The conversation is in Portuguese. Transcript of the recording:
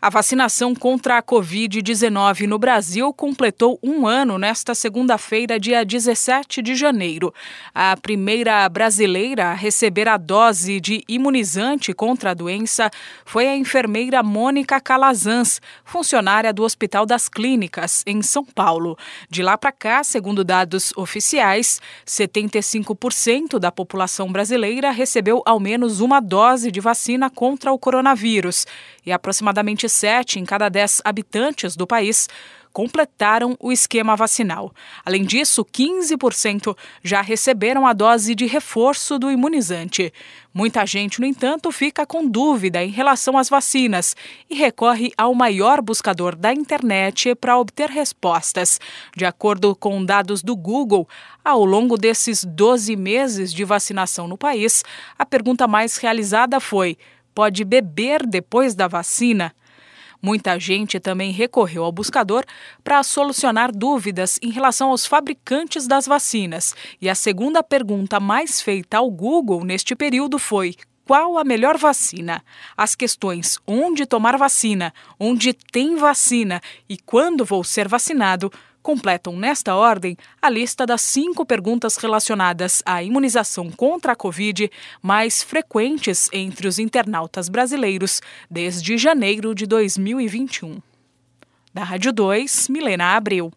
A vacinação contra a Covid-19 no Brasil completou um ano nesta segunda-feira, dia 17 de janeiro. A primeira brasileira a receber a dose de imunizante contra a doença foi a enfermeira Mônica Calazans, funcionária do Hospital das Clínicas, em São Paulo. De lá para cá, segundo dados oficiais, 75% da população brasileira recebeu ao menos uma dose de vacina contra o coronavírus e aproximadamente 27 em cada 10 habitantes do país completaram o esquema vacinal. Além disso, 15% já receberam a dose de reforço do imunizante. Muita gente, no entanto, fica com dúvida em relação às vacinas e recorre ao maior buscador da internet para obter respostas. De acordo com dados do Google, ao longo desses 12 meses de vacinação no país, a pergunta mais realizada foi: pode beber depois da vacina? Muita gente também recorreu ao buscador para solucionar dúvidas em relação aos fabricantes das vacinas. E a segunda pergunta mais feita ao Google neste período foi: qual a melhor vacina, as questões onde tomar vacina, onde tem vacina e quando vou ser vacinado completam nesta ordem a lista das cinco perguntas relacionadas à imunização contra a Covid mais frequentes entre os internautas brasileiros desde janeiro de 2021. Da Rádio 2, Milena Abreu.